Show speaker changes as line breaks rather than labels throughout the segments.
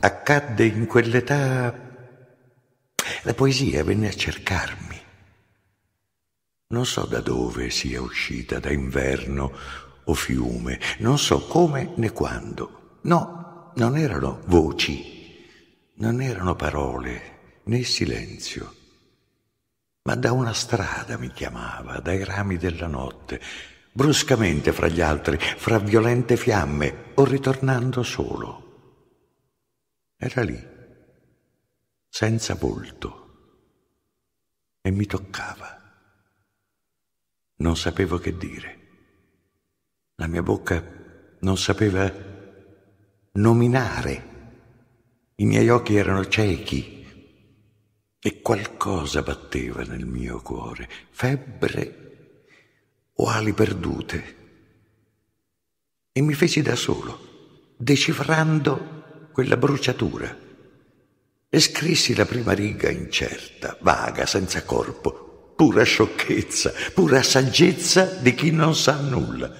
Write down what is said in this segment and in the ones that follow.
Accadde in quell'età... La poesia venne a cercarmi. Non so da dove sia uscita, da inverno o fiume, non so come né quando. No, non erano voci, non erano parole, né silenzio. Ma da una strada mi chiamava, dai rami della notte, bruscamente fra gli altri, fra violente fiamme, o ritornando solo. Era lì, senza volto, e mi toccava. Non sapevo che dire. La mia bocca non sapeva nominare. I miei occhi erano ciechi e qualcosa batteva nel mio cuore, febbre o ali perdute. E mi feci da solo, decifrando quella bruciatura e scrissi la prima riga incerta, vaga, senza corpo, pura sciocchezza, pura saggezza di chi non sa nulla.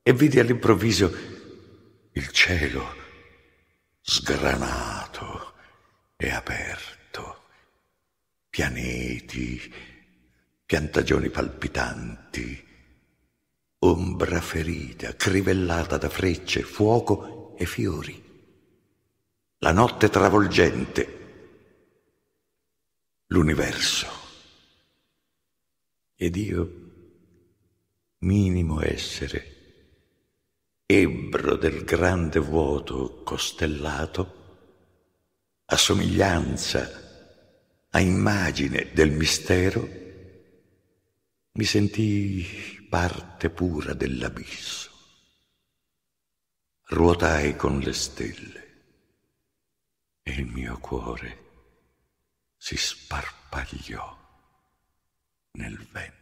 E vidi all'improvviso il cielo sgranato e aperto, pianeti, piantagioni palpitanti, ombra ferita, crivellata da frecce, fuoco e fiori la notte travolgente, l'universo. Ed io, minimo essere, ebbro del grande vuoto costellato, a somiglianza, a immagine del mistero, mi sentii parte pura dell'abisso. Ruotai con le stelle il mio cuore si sparpagliò nel vento.